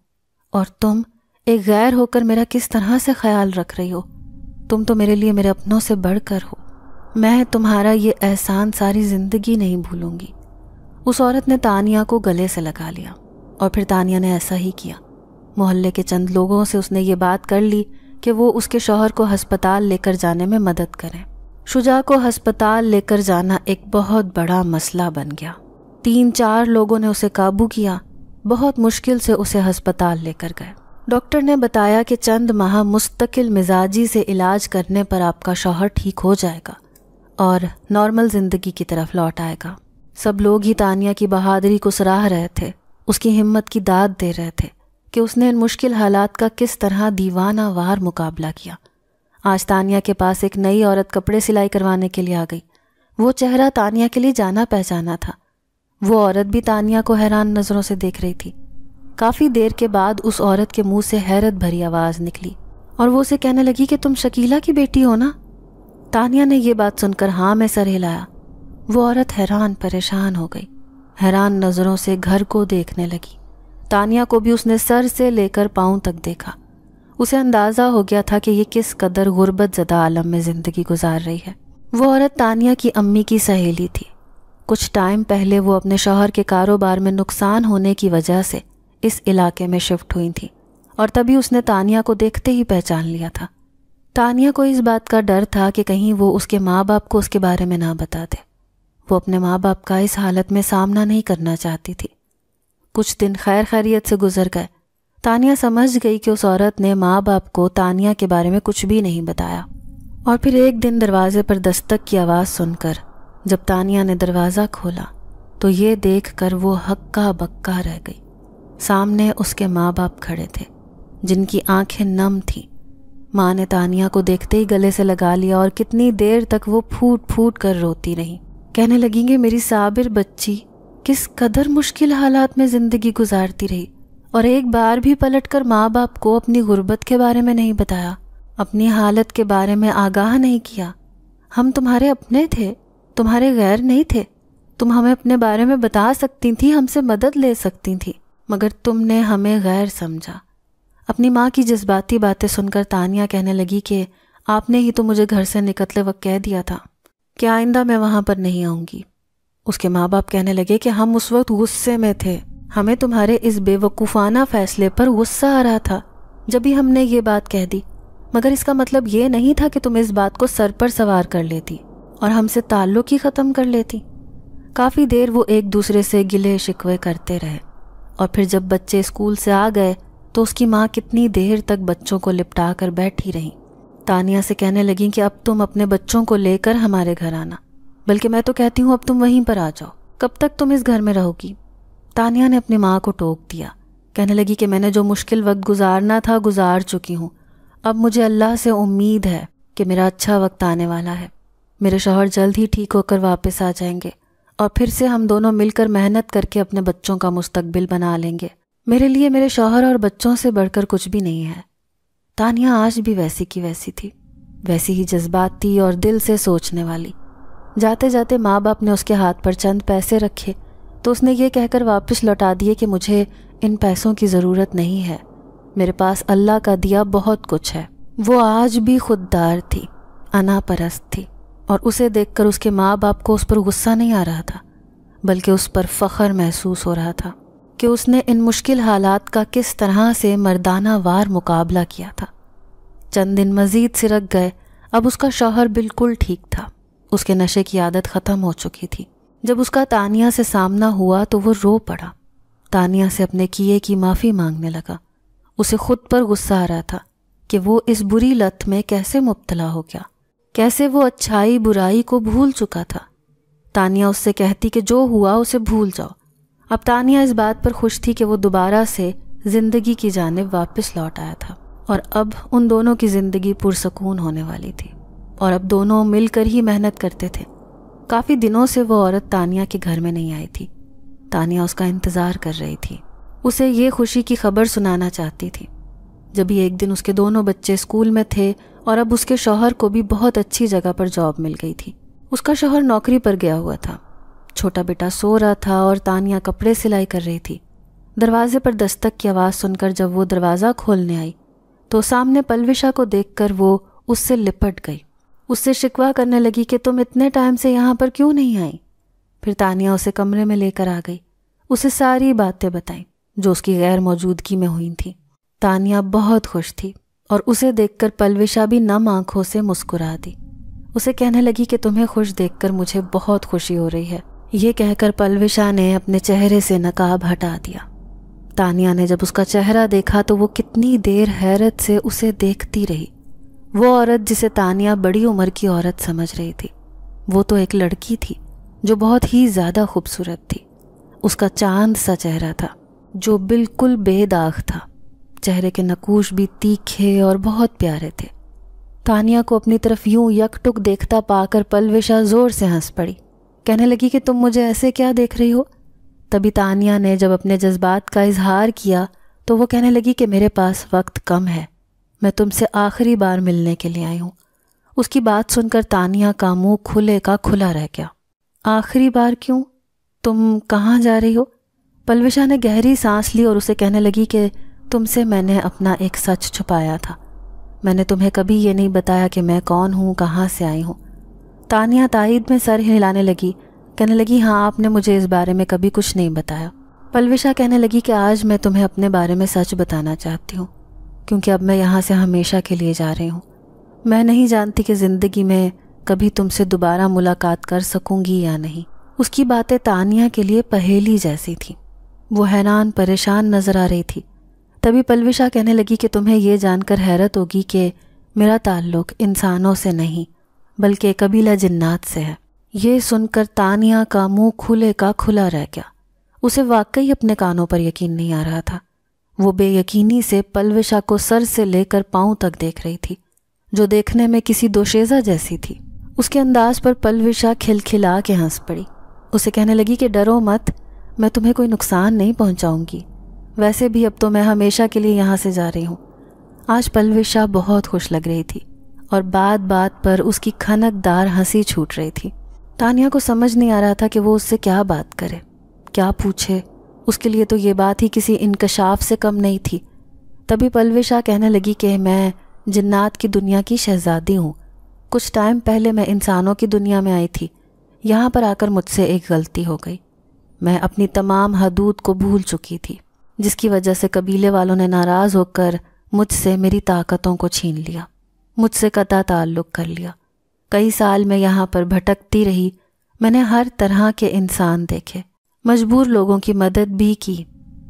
और तुम एक गैर होकर मेरा किस तरह से ख्याल रख रही हो तुम तो मेरे लिए मेरे अपनों से बढ़कर हो मैं तुम्हारा ये एहसान सारी ज़िंदगी नहीं भूलूंगी उस औरत ने तानिया को गले से लगा लिया और फिर तानिया ने ऐसा ही किया मोहल्ले के चंद लोगों से उसने ये बात कर ली कि वो उसके शोहर को हस्पताल लेकर जाने में मदद करें शुजा को हस्पताल लेकर जाना एक बहुत बड़ा मसला बन गया तीन चार लोगों ने उसे काबू किया बहुत मुश्किल से उसे हस्पताल लेकर गए डॉक्टर ने बताया कि चंद माह मुस्तकिल मिजाजी से इलाज करने पर आपका शोहर ठीक हो जाएगा और नॉर्मल ज़िंदगी की तरफ लौट आएगा सब लोग ही तानिया की बहादरी को सराह रहे थे उसकी हिम्मत की दाद दे रहे थे कि उसने इन मुश्किल हालात का किस तरह दीवाना वार मुकाबला किया आज तानिया के पास एक नई औरत कपड़े सिलाई करवाने के लिए आ गई वो चेहरा तानिया के लिए जाना पहचाना था वो औरत भी तानिया को हैरान नज़रों से देख रही थी काफ़ी देर के बाद उस औरत के मुंह से हैरत भरी आवाज़ निकली और वो उसे कहने लगी कि तुम शकीला की बेटी हो ना तानिया ने यह बात सुनकर हाँ मैं सर हिलाया वो औरत हैरान परेशान हो गई हैरान नज़रों से घर को देखने लगी तानिया को भी उसने सर से लेकर पाँव तक देखा उसे अंदाज़ा हो गया था कि ये किस कदर गुर्बत ज़दा आलम में ज़िंदगी गुजार रही है वो औरत तानिया की अम्मी की सहेली थी कुछ टाइम पहले वो अपने शोहर के कारोबार में नुकसान होने की वजह से इस इलाके में शिफ्ट हुई थी और तभी उसने तानिया को देखते ही पहचान लिया था तानिया को इस बात का डर था कि कहीं वो उसके माँ बाप को उसके बारे में ना बता दे वो अपने माँ बाप का इस हालत में सामना नहीं करना चाहती थी कुछ दिन खैर खैरियत से गुजर गए तानिया समझ गई कि उस औरत ने माँ बाप को तानिया के बारे में कुछ भी नहीं बताया और फिर एक दिन दरवाजे पर दस्तक की आवाज़ सुनकर जब तानिया ने दरवाज़ा खोला तो ये देख कर वो हक्का बक्का रह गई सामने उसके माँ बाप खड़े थे जिनकी आंखें नम थीं माँ ने तानिया को देखते ही गले से लगा लिया और कितनी देर तक वो फूट फूट कर रोती रही कहने लगेंगे मेरी साबिर बच्ची किस कदर मुश्किल हालात में ज़िंदगी गुजारती रही और एक बार भी पलट कर माँ बाप को अपनी गुर्बत के बारे में नहीं बताया अपनी हालत के बारे में आगाह नहीं किया हम तुम्हारे अपने थे तुम्हारे गैर नहीं थे तुम हमें अपने बारे में बता सकती थी हमसे मदद ले सकती थी मगर तुमने हमें गैर समझा अपनी माँ की जज्बाती बातें सुनकर तानिया कहने लगी कि आपने ही तो मुझे घर से निकलते वक्त कह दिया था कि आइंदा मैं वहाँ पर नहीं आऊँगी उसके माँ बाप कहने लगे कि हम उस वक्त गुस्से में थे हमें तुम्हारे इस बेवकूफ़ाना फैसले पर गुस्सा आ रहा था जब भी हमने ये बात कह दी मगर इसका मतलब ये नहीं था कि तुम इस बात को सर पर सवार कर लेती और हमसे ताल्लुक ही ख़त्म कर लेती काफ़ी देर वो एक दूसरे से गिले शिकवे करते रहे और फिर जब बच्चे स्कूल से आ गए तो उसकी माँ कितनी देर तक बच्चों को लिपटा कर बैठी रहीं तानिया से कहने लगी कि अब तुम अपने बच्चों को लेकर हमारे घर आना बल्कि मैं तो कहती हूँ अब तुम वहीं पर आ जाओ कब तक तुम इस घर में रहोगी तानिया ने अपनी माँ को टोक दिया कहने लगी कि मैंने जो मुश्किल वक्त गुजारना था गुजार चुकी हूँ अब मुझे अल्लाह से उम्मीद है कि मेरा अच्छा वक्त आने वाला है मेरे शोहर जल्द ही ठीक होकर वापस आ जाएंगे और फिर से हम दोनों मिलकर मेहनत करके अपने बच्चों का मुस्तबिल बना लेंगे मेरे लिए मेरे शोहर और बच्चों से बढ़कर कुछ भी नहीं है तानिया आज भी वैसी की वैसी थी वैसी ही जज्बाती और दिल से सोचने वाली जाते जाते माँ बाप ने उसके हाथ पर चंद पैसे रखे तो उसने ये कहकर वापस लौटा दिए कि मुझे इन पैसों की ज़रूरत नहीं है मेरे पास अल्लाह का दिया बहुत कुछ है वो आज भी खुददार थी अनापरस्त थी और उसे देखकर उसके माँ बाप को उस पर गुस्सा नहीं आ रहा था बल्कि उस पर फ़ख्र महसूस हो रहा था कि उसने इन मुश्किल हालात का किस तरह से मर्दाना वार मुकाबला किया था चंद दिन मज़ीद सिरक गए अब उसका शौहर बिल्कुल ठीक था उसके नशे की आदत ख़त्म हो चुकी थी जब उसका तानिया से सामना हुआ तो वो रो पड़ा तानिया से अपने किए की माफ़ी मांगने लगा उसे खुद पर गुस्सा आ रहा था कि वो इस बुरी लत में कैसे मुबतला हो गया कैसे वो अच्छाई बुराई को भूल चुका था तानिया उससे कहती कि जो हुआ उसे भूल जाओ अब तानिया इस बात पर खुश थी कि वो दोबारा से ज़िंदगी की जानब वापस लौट आया था और अब उन दोनों की ज़िंदगी पुरसकून होने वाली थी और अब दोनों मिलकर ही मेहनत करते थे काफ़ी दिनों से वो औरत तानिया के घर में नहीं आई थी तानिया उसका इंतज़ार कर रही थी उसे ये खुशी की खबर सुनाना चाहती थी जब ही एक दिन उसके दोनों बच्चे स्कूल में थे और अब उसके शौहर को भी बहुत अच्छी जगह पर जॉब मिल गई थी उसका शौहर नौकरी पर गया हुआ था छोटा बेटा सो रहा था और तानिया कपड़े सिलाई कर रही थी दरवाजे पर दस्तक की आवाज़ सुनकर जब वो दरवाज़ा खोलने आई तो सामने पलविशा को देखकर वो उससे लिपट गई उससे शिकवा करने लगी कि तुम इतने टाइम से यहाँ पर क्यों नहीं आई फिर तानिया उसे कमरे में लेकर आ गई उसे सारी बातें बताई जो उसकी गैर मौजूदगी में हुई थी तानिया बहुत खुश थी और उसे देखकर पलविशा भी नम आंखों से मुस्कुरा दी उसे कहने लगी कि तुम्हें खुश देखकर मुझे बहुत खुशी हो रही है ये कहकर पलविशा ने अपने चेहरे से नकाब हटा दिया तानिया ने जब उसका चेहरा देखा तो वो कितनी देर हैरत से उसे देखती रही वो औरत जिसे तानिया बड़ी उम्र की औरत समझ रही थी वो तो एक लड़की थी जो बहुत ही ज़्यादा खूबसूरत थी उसका चांद सा चेहरा था जो बिल्कुल बेदाग था चेहरे के नकूश भी तीखे और बहुत प्यारे थे तानिया को अपनी तरफ यूं यकटुक देखता पाकर पलविशा ज़ोर से हंस पड़ी कहने लगी कि तुम मुझे ऐसे क्या देख रही हो तभी तानिया ने जब अपने जज्बात का इजहार किया तो वो कहने लगी कि मेरे पास वक्त कम है मैं तुमसे आखिरी बार मिलने के लिए आई हूँ उसकी बात सुनकर तानिया का मुंह खुले का खुला रह गया आखिरी बार क्यों तुम कहाँ जा रही हो पलविशा ने गहरी सांस ली और उसे कहने लगी कि तुमसे मैंने अपना एक सच छुपाया था मैंने तुम्हें कभी ये नहीं बताया कि मैं कौन हूँ कहाँ से आई हूँ तानिया ताहिद में सर हिलाने लगी कहने लगी हाँ आपने मुझे इस बारे में कभी कुछ नहीं बताया पलविशा कहने लगी कि आज मैं तुम्हें अपने बारे में सच बताना चाहती हूँ क्योंकि अब मैं यहाँ से हमेशा के लिए जा रही हूँ मैं नहीं जानती कि ज़िंदगी में कभी तुमसे दोबारा मुलाकात कर सकूँगी या नहीं उसकी बातें तानिया के लिए पहेली जैसी थी वो हैरान परेशान नज़र आ रही थी तभी पलविशा कहने लगी कि तुम्हें यह जानकर हैरत होगी कि मेरा ताल्लुक़ इंसानों से नहीं बल्कि कबीला जन्नात से है ये सुनकर तानिया का मुंह खुले का खुला रह गया उसे वाकई अपने कानों पर यकीन नहीं आ रहा था वो बेयकीनी से पलविशा को सर से लेकर पाँव तक देख रही थी जो देखने में किसी दोशेजा जैसी थी उसके अंदाज पर पलविशा खिलखिला के हंस पड़ी उसे कहने लगी कि डरो मत मैं तुम्हें कोई नुकसान नहीं पहुंचाऊंगी वैसे भी अब तो मैं हमेशा के लिए यहाँ से जा रही हूँ आज पलविशा बहुत खुश लग रही थी और बात बात पर उसकी खनकदार हंसी छूट रही थी तानिया को समझ नहीं आ रहा था कि वो उससे क्या बात करे क्या पूछे उसके लिए तो ये बात ही किसी इनकशाफ से कम नहीं थी तभी पलवे शाह कहने लगी कि मैं जिन्नात की दुनिया की शहजादी हूँ कुछ टाइम पहले मैं इंसानों की दुनिया में आई थी यहाँ पर आकर मुझसे एक गलती हो गई मैं अपनी तमाम हदूद को भूल चुकी थी जिसकी वजह से कबीले वालों ने नाराज़ होकर मुझसे मेरी ताकतों को छीन लिया मुझसे कता ताल्लुक़ कर लिया कई साल मैं यहाँ पर भटकती रही मैंने हर तरह के इंसान देखे मजबूर लोगों की मदद भी की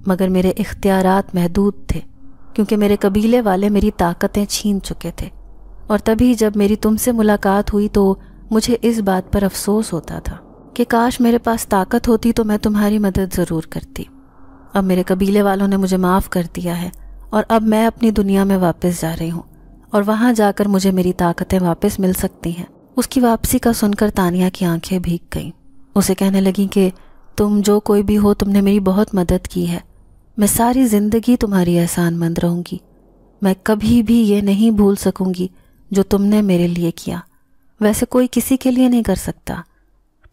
मगर मेरे इख्तियार महदूद थे क्योंकि मेरे कबीले वाले मेरी ताकतें छीन चुके थे और तभी जब मेरी तुमसे मुलाकात हुई तो मुझे इस बात पर अफसोस होता था कि काश मेरे पास ताकत होती तो मैं तुम्हारी मदद ज़रूर करती अब मेरे कबीले वालों ने मुझे माफ़ कर दिया है और अब मैं अपनी दुनिया में वापस जा रही हूँ और वहाँ जाकर मुझे मेरी ताकतें वापस मिल सकती हैं उसकी वापसी का सुनकर तानिया की आंखें भीग गईं उसे कहने लगी कि तुम जो कोई भी हो तुमने मेरी बहुत मदद की है मैं सारी ज़िंदगी तुम्हारी एहसान मंद रहूँगी मैं कभी भी ये नहीं भूल सकूँगी जो तुमने मेरे लिए किया वैसे कोई किसी के लिए नहीं कर सकता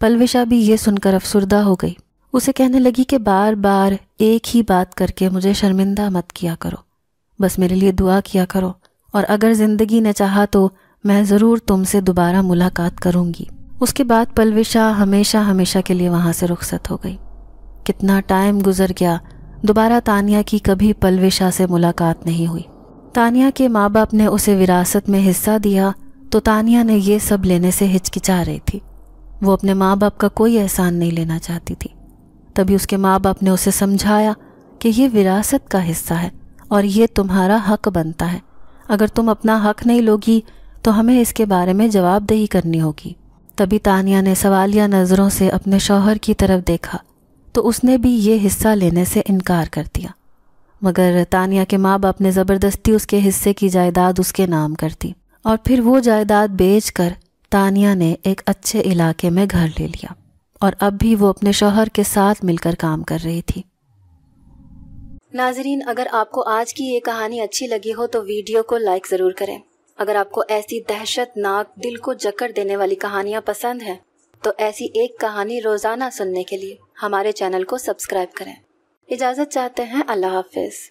पलविशा भी ये सुनकर अफसरदा हो गई उसे कहने लगी कि बार बार एक ही बात करके मुझे शर्मिंदा मत किया करो बस मेरे लिए दुआ किया करो और अगर ज़िंदगी ने चाहा तो मैं ज़रूर तुमसे दोबारा मुलाकात करूंगी उसके बाद पलविशा हमेशा हमेशा के लिए वहां से रुखसत हो गई कितना टाइम गुजर गया दोबारा तानिया की कभी पलविशा से मुलाकात नहीं हुई तानिया के माँ बाप ने उसे विरासत में हिस्सा दिया तो तानिया ने ये सब लेने से हिचकिचा रही थी वो अपने माँ बाप का कोई एहसान नहीं लेना चाहती थी तभी उसके माँ बाप ने उसे समझाया कि ये विरासत का हिस्सा है और ये तुम्हारा हक बनता है अगर तुम अपना हक नहीं लोगी तो हमें इसके बारे में जवाबदेही करनी होगी तभी तानिया ने सवालिया नज़रों से अपने शौहर की तरफ देखा तो उसने भी ये हिस्सा लेने से इनकार कर दिया मगर तानिया के माँ बाप ने ज़बरदस्ती उसके हिस्से की जायदाद उसके नाम कर दी और फिर वो जायदाद बेच कर तानिया ने एक अच्छे इलाके में घर ले लिया और अब भी वो अपने शौहर के साथ मिलकर काम कर रही थी नाजरीन अगर आपको आज की ये कहानी अच्छी लगी हो तो वीडियो को लाइक ज़रूर करें अगर आपको ऐसी दहशतनाक दिल को जकड़ देने वाली कहानियाँ पसंद है तो ऐसी एक कहानी रोज़ाना सुनने के लिए हमारे चैनल को सब्सक्राइब करें इजाज़त चाहते हैं अल्लाह हाफिज़